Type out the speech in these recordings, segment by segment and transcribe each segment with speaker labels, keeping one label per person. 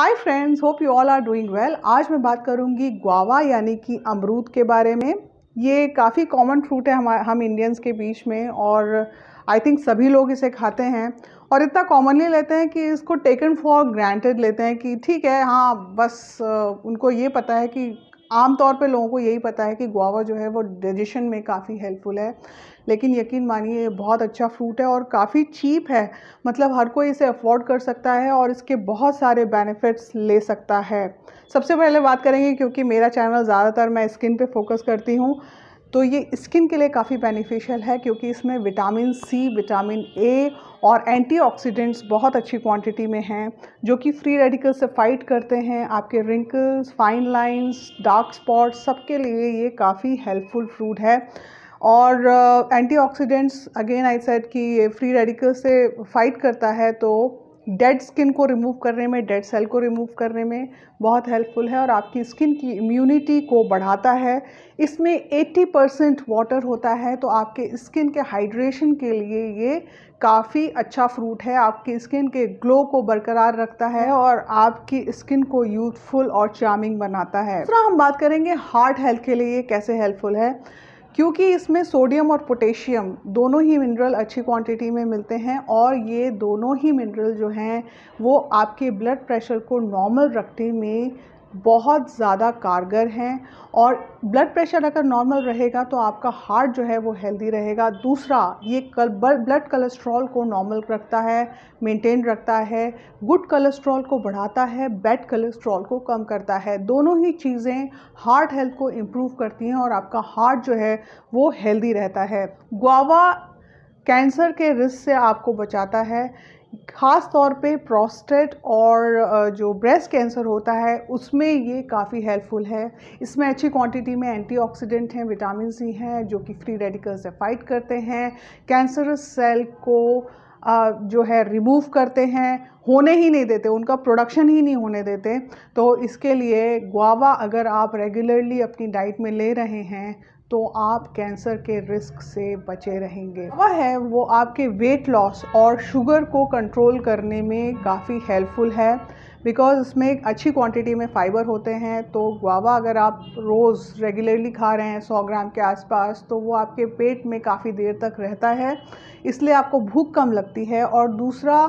Speaker 1: hi friends hope you all are doing well आज मैं बात करूंगी ग्वावा यानी कि अमरूद के बारे में ये काफ़ी कॉमन फ्रूट है हम हम इंडियंस के बीच में और आई थिंक सभी लोग इसे खाते हैं और इतना कॉमनली लेते हैं कि इसको टेकन फॉर ग्रांटेड लेते हैं कि ठीक है हाँ बस उनको ये पता है कि आमतौर पे लोगों को यही पता है कि गुआवा जो है वो डाइजेशन में काफ़ी हेल्पफुल है लेकिन यकीन मानिए ये बहुत अच्छा फ्रूट है और काफ़ी चीप है मतलब हर कोई इसे अफोर्ड कर सकता है और इसके बहुत सारे बेनिफिट्स ले सकता है सबसे पहले बात करेंगे क्योंकि मेरा चैनल ज़्यादातर मैं स्किन पे फोकस करती हूँ तो ये स्किन के लिए काफ़ी बेनिफिशियल है क्योंकि इसमें विटामिन सी विटामिन ए और एंटीऑक्सीडेंट्स बहुत अच्छी क्वांटिटी में हैं जो कि फ्री रेडिकल से फाइट करते हैं आपके wrinkles fine lines dark spots सबके लिए ये काफ़ी हेल्पफुल फ्रूट है और एंटीऑक्सीडेंट्स अगेन आई सेड कि ये फ्री रेडिकल से फाइट करता है तो डेड स्किन को रिमूव करने में डेड सेल को रिमूव करने में बहुत हेल्पफुल है और आपकी स्किन की इम्यूनिटी को बढ़ाता है इसमें 80 परसेंट वाटर होता है तो आपके स्किन के हाइड्रेशन के लिए ये काफ़ी अच्छा फ्रूट है आपकी स्किन के ग्लो को बरकरार रखता है और आपकी स्किन को यूथफुल और चार्मिंग बनाता है दूसरा हम बात करेंगे हार्ट हेल्थ के लिए ये कैसे हेल्पफुल है क्योंकि इसमें सोडियम और पोटेशियम दोनों ही मिनरल अच्छी क्वांटिटी में मिलते हैं और ये दोनों ही मिनरल जो हैं वो आपके ब्लड प्रेशर को नॉर्मल रखने में बहुत ज़्यादा कारगर हैं और ब्लड प्रेशर अगर नॉर्मल रहेगा तो आपका हार्ट जो है वो हेल्दी रहेगा दूसरा ये कल ब्लड कोलेस्ट्रॉल को नॉर्मल रखता है मेंटेन रखता है गुड कोलेस्ट्रॉल को बढ़ाता है बैड कोलेस्ट्रॉल को कम करता है दोनों ही चीज़ें हार्ट हेल्थ को इम्प्रूव करती हैं और आपका हार्ट जो है वो हेल्दी रहता है गुआवा कैंसर के रिस्क से आपको बचाता है ख़ास तौर पे प्रोस्टेट और जो ब्रेस्ट कैंसर होता है उसमें ये काफ़ी हेल्पफुल है इसमें अच्छी क्वांटिटी में एंटीऑक्सीडेंट हैं विटामिन सी e हैं जो कि फ्री रेडिकल से फाइट करते हैं कैंसर सेल को जो है रिमूव करते हैं होने ही नहीं देते उनका प्रोडक्शन ही नहीं होने देते तो इसके लिए गुआवा अगर आप रेगुलरली अपनी डाइट में ले रहे हैं तो आप कैंसर के रिस्क से बचे रहेंगे वह है वो आपके वेट लॉस और शुगर को कंट्रोल करने में काफ़ी हेल्पफुल है बिकॉज इसमें अच्छी क्वांटिटी में फ़ाइबर होते हैं तो गुआवा अगर आप रोज़ रेगुलरली खा रहे हैं 100 ग्राम के आसपास तो वो आपके पेट में काफ़ी देर तक रहता है इसलिए आपको भूख कम लगती है और दूसरा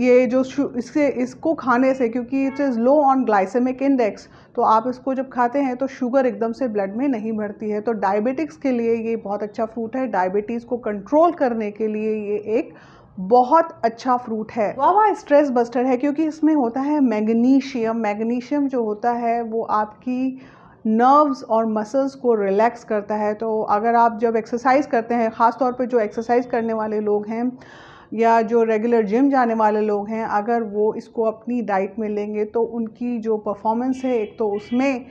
Speaker 1: ये जो इससे इसको खाने से क्योंकि it is low on glycemic index तो आप इसको जब खाते हैं तो शुगर एकदम से ब्लड में नहीं भरती है तो डायबिटिक्स के लिए ये बहुत अच्छा फ्रूट है डायबिटीज़ को कंट्रोल करने के लिए ये एक बहुत अच्छा फ्रूट है वावा स्ट्रेस बस्टर है क्योंकि इसमें होता है मैग्नीशियम मैग्नीशियम जो होता है वो आपकी नर्व्स और मसल्स को रिलैक्स करता है तो अगर आप जब एक्सरसाइज करते हैं ख़ास तौर पे जो एक्सरसाइज करने वाले लोग हैं या जो रेगुलर जिम जाने वाले लोग हैं अगर वो इसको अपनी डाइट में लेंगे तो उनकी जो परफॉर्मेंस है एक तो उसमें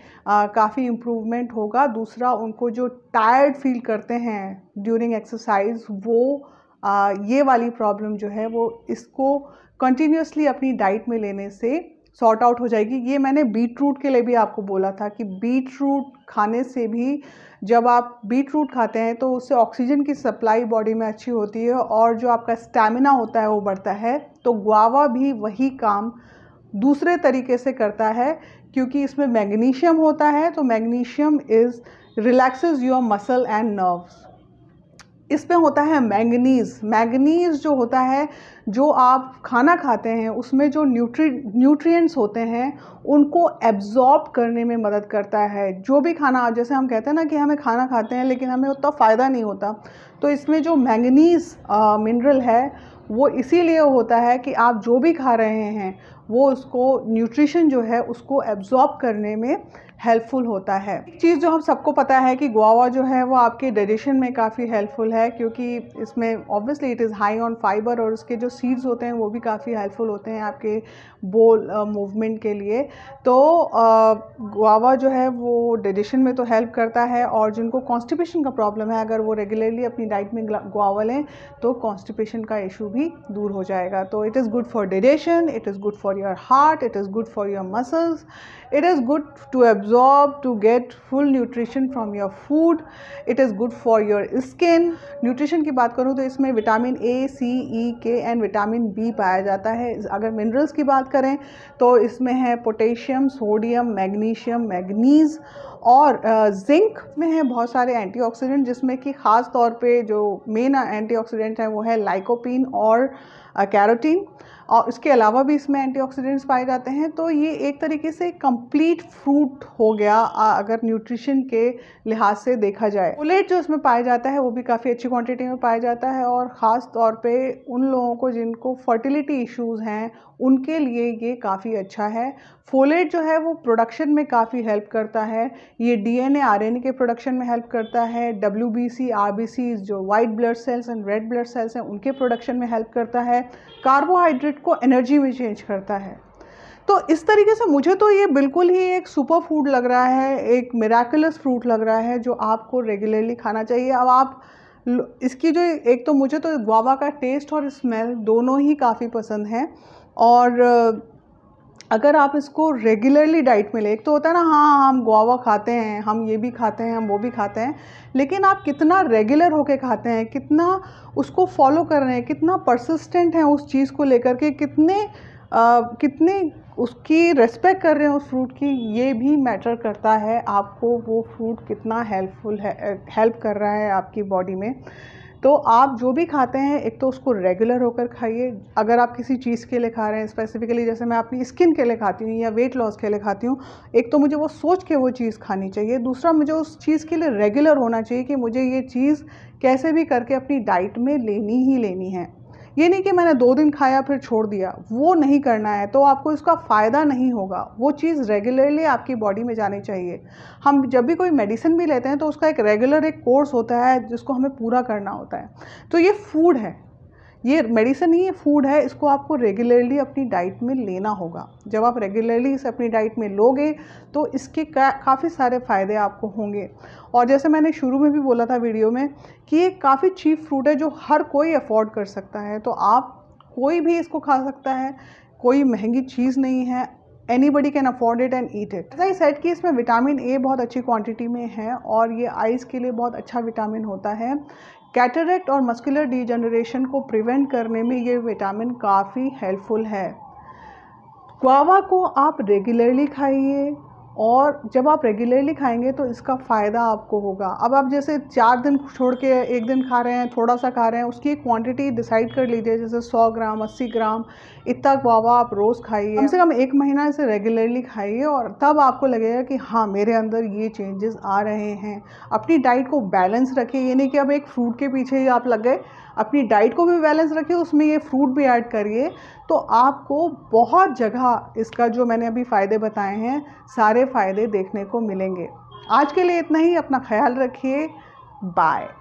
Speaker 1: काफ़ी इम्प्रूवमेंट होगा दूसरा उनको जो टायर्ड फील करते हैं ड्यूरिंग एक्सरसाइज वो आ, ये वाली प्रॉब्लम जो है वो इसको कंटिन्यूसली अपनी डाइट में लेने से सॉर्ट आउट हो जाएगी ये मैंने बीट रूट के लिए भी आपको बोला था कि बीट रूट खाने से भी जब आप बीट रूट खाते हैं तो उससे ऑक्सीजन की सप्लाई बॉडी में अच्छी होती है और जो आपका स्टैमिना होता है वो बढ़ता है तो ग्वावा भी वही काम दूसरे तरीके से करता है क्योंकि इसमें मैग्नीशियम होता है तो magnesium is relaxes your muscle and nerves इसमें होता है मैंगनीज़ मैंगनीज़ जो होता है जो आप खाना खाते हैं उसमें जो न्यूट्री न्यूट्रिएंट्स होते हैं उनको एब्ज़ॉर्ब करने में मदद करता है जो भी खाना जैसे हम कहते हैं ना कि हमें खाना खाते हैं लेकिन हमें उतना फ़ायदा नहीं होता तो इसमें जो मैंगनीज़ मिनरल है वो इसीलिए होता है कि आप जो भी खा रहे हैं वो उसको न्यूट्रिशन जो है उसको एब्जॉर्ब करने में हेल्पफुल होता है एक चीज़ जो हम सबको पता है कि गुआवा जो है वो आपके डाइजेशन में काफ़ी हेल्पफुल है क्योंकि इसमें obviously it is high on fibre और उसके जो सीड्स होते हैं वो भी काफ़ी हेल्पफुल होते हैं आपके बोल मूवमेंट uh, के लिए तो गुआवा uh, जो है वो डाइजेशन में तो हेल्प करता है और जिनको कॉन्स्टिपेशन का प्रॉब्लम है अगर वो रेगुलरली अपनी डाइट में गुआवा लें तो कॉन्स्टिपेशन का इशू भी भी दूर हो जाएगा तो it is good for digestion it is good for your heart it is good for your muscles it is good to absorb to get full nutrition from your food it is good for your skin nutrition की बात करूँ तो इसमें vitamin A सी ई के and vitamin B पाया जाता है अगर मिनरल्स की बात करें तो इसमें है पोटेशियम सोडियम मैग्नीशियम मैगनीज और जिंक में है बहुत सारे एंटीऑक्सीडेंट जिसमें कि ख़ास तौर पे जो मेन एंटीऑक्सीडेंट है वो है लाइकोपिन और कैरोटीन और इसके अलावा भी इसमें एंटीऑक्सीडेंट्स पाए जाते हैं तो ये एक तरीके से कंप्लीट फ्रूट हो गया अगर न्यूट्रिशन के लिहाज से देखा जाए ओलेट जो इसमें पाया जाता है वो भी काफ़ी अच्छी क्वांटिटी में पाया जाता है और ख़ास तौर पे उन लोगों को जिनको फर्टिलिटी इश्यूज़ हैं उनके लिए ये काफ़ी अच्छा है फोलेट जो है वो प्रोडक्शन में काफ़ी हेल्प करता है ये डीएनए आरएनए के प्रोडक्शन में हेल्प करता है W B C R B C जो white blood cells and red blood cells हैं उनके प्रोडक्शन में हेल्प करता है कार्बोहाइड्रेट को एनर्जी में चेंज करता है तो इस तरीके से मुझे तो ये बिल्कुल ही एक सुपर फूड लग रहा है एक मेराकुलस फ्रूट लग रहा है जो आपको रेगुलरली खाना चाहिए अब आप इसकी जो एक तो मुझे तो गुआवा का टेस्ट और स्मेल दोनों ही काफ़ी पसंद हैं और अगर आप इसको रेगुलरली डाइट में ले एक तो होता है ना हाँ हम गुआवा खाते हैं हम ये भी खाते हैं हम वो भी खाते हैं लेकिन आप कितना रेगुलर होके खाते हैं कितना उसको फॉलो कर रहे हैं कितना परसिस्टेंट हैं उस चीज़ को लेकर के कितने आ, कितने उसकी रेस्पेक्ट कर रहे हैं उस फ्रूट की ये भी मैटर करता है आपको वो फ्रूट कितना हेल्पफुल है हेल्प कर रहा है आपकी बॉडी में तो आप जो भी खाते हैं एक तो उसको रेगुलर होकर खाइए अगर आप किसी चीज़ के लिए खा रहे हैं स्पेसिफिकली जैसे मैं अपनी स्किन के लिए खाती हूँ या वेट लॉस के लिए खाती हूँ एक तो मुझे वो सोच के वो चीज़ खानी चाहिए दूसरा मुझे उस चीज़ के लिए रेगुलर होना चाहिए कि मुझे ये चीज़ कैसे भी करके अपनी डाइट में लेनी ही लेनी है ये नहीं कि मैंने दो दिन खाया फिर छोड़ दिया वो नहीं करना है तो आपको इसका फ़ायदा नहीं होगा वो चीज़ रेगुलरली आपकी बॉडी में जानी चाहिए हम जब भी कोई मेडिसिन भी लेते हैं तो उसका एक रेगुलर एक कोर्स होता है जिसको हमें पूरा करना होता है तो ये फूड है ये मेडिसिन नहीं है फूड है इसको आपको रेगुलरली अपनी डाइट में लेना होगा जब आप रेगुलरली इसे अपनी डाइट में लोगे तो इसके काफ़ी सारे फ़ायदे आपको होंगे और जैसे मैंने शुरू में भी बोला था वीडियो में कि ये काफ़ी चीप फ्रूट है जो हर कोई अफोर्ड कर सकता है तो आप कोई भी इसको खा सकता है कोई महंगी चीज़ नहीं है anybody can afford it and eat it as set कि इसमें विटामिन ए बहुत अच्छी क्वांटिटी में है और ये आइज़ के लिए बहुत अच्छा विटामिन होता है कैटरेक्ट और मस्कुलर डिजनरेशन को प्रिवेंट करने में ये विटामिन काफ़ी हेल्पफुल है क्वावा को आप रेगुलरली खाइए और जब आप रेगुलरली खाएंगे तो इसका फ़ायदा आपको होगा अब आप जैसे चार दिन छोड़ के एक दिन खा रहे हैं थोड़ा सा खा रहे हैं उसकी क्वांटिटी डिसाइड कर लीजिए जैसे 100 ग्राम 80 ग्राम इतना गुआवा आप रोज़ खाइए कम से कम एक महीना इसे रेगुलरली खाइए और तब आपको लगेगा कि हाँ मेरे अंदर ये चेंजेस आ रहे हैं अपनी डाइट को बैलेंस रखिए ये नहीं कि अब एक फ्रूट के पीछे ही आप लग गए अपनी डाइट को भी बैलेंस रखिए उसमें ये फ्रूट भी ऐड करिए तो आपको बहुत जगह इसका जो मैंने अभी फ़ायदे बताए हैं सारे सारे फ़ायदे देखने को मिलेंगे आज के लिए इतना ही अपना ख्याल रखिए बाय